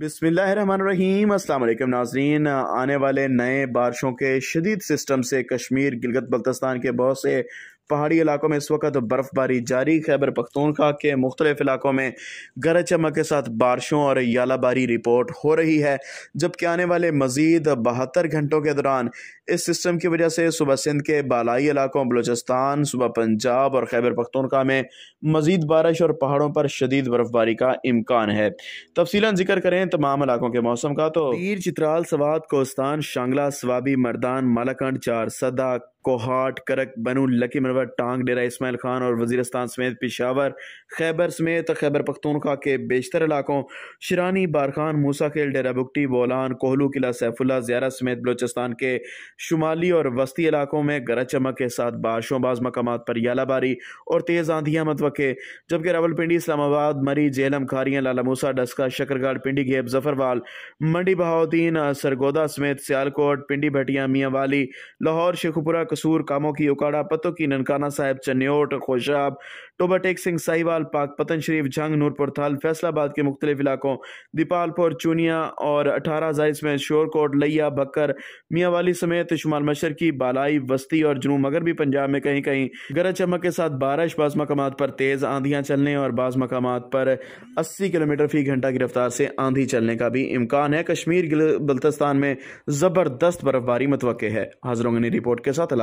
बिसमीम अल्लाम नाजरीन आने वाले नए बारिशों के शदीद सिस्टम से कश्मीर गिलगत बल्तस्तान के बहुत से पहाड़ी इलाकों में इस वक्त बर्फ़बारी जारी खैबर पख्तूनखा के मुख्तलिफ इलाकों में गरज चमक के साथ बारिशों और यालाबारी रिपोर्ट हो रही है जबकि आने वाले मज़ीद बहत्तर घंटों के दौरान इस सिस्टम की वजह से सुबह सिंध के बालाई इलाकों बलूचिस्तान सुबह पंजाब और खैबर पख्तूनखा में मज़ीद बारिश और पहाड़ों पर शदीद बर्फ़बारी का इम्कान है तफसी जिक्र करें तमाम इलाकों के मौसम का तो पीर चित्राल सवाद कोस्तान शांगला स्वाबी मर्दान मालाकंड चार सदा कोहाट करक बनू लकी मनवर टांग डेरा इसमाइल खान और वजीरस्तान समेत पिशावर खैबर समेत खैबर पख्तूनखा के बेशतर इलाकों शरानी बारखान खेल डेरा बुकटी बोलान कोहलू किला सैफुल्ला ज्यारा समेत बलोचिस्तान के शुमाली और वस्ती इलाकों में गरज चमक के साथ बारिशों बाज मकाम पर यालाबारी और तेज़ आंधियाँ मतवक़े जबकि रावलपिंडी इस्लामाबाद मरी जेलम खारियाँ मूसा डस्का शकरगढ़ पिंडी घेब जफरवाल मंडी बहाउद्दीन सरगोदा समेत सियालकोट पिंडी भटिया मियाँ वाली लाहौर शेखुपुरा कसूर कामों की उकाड़ा पतो की ननकाना साहिब चन्योट खोशाब टोबा टेक सिंह साहिवाल पाक पतन शरीफ जंग नूरपुर थाल फैसलाबाद के मुख्तलिफ इलाकों दीपालपुर चूनिया और अठारह जायस में शोरकोट लिया बकर मियाँवाली समेत शुमाल मशरकी बालाई वस्ती और जनूब मगरबी पंजाब में कहीं कहीं गरज चमक के साथ बारिश बाज़ मकाम पर तेज़ आंधियाँ चलने और बाज़ मकाम पर अस्सी किलोमीटर फी घंटा की रफ्तार से आंधी चलने का भी इम्कान है कश्मीर बल्तस्तान में ज़बरदस्त बर्फबारी मतवक़ है हाजरों ने रिपोर्ट के साथ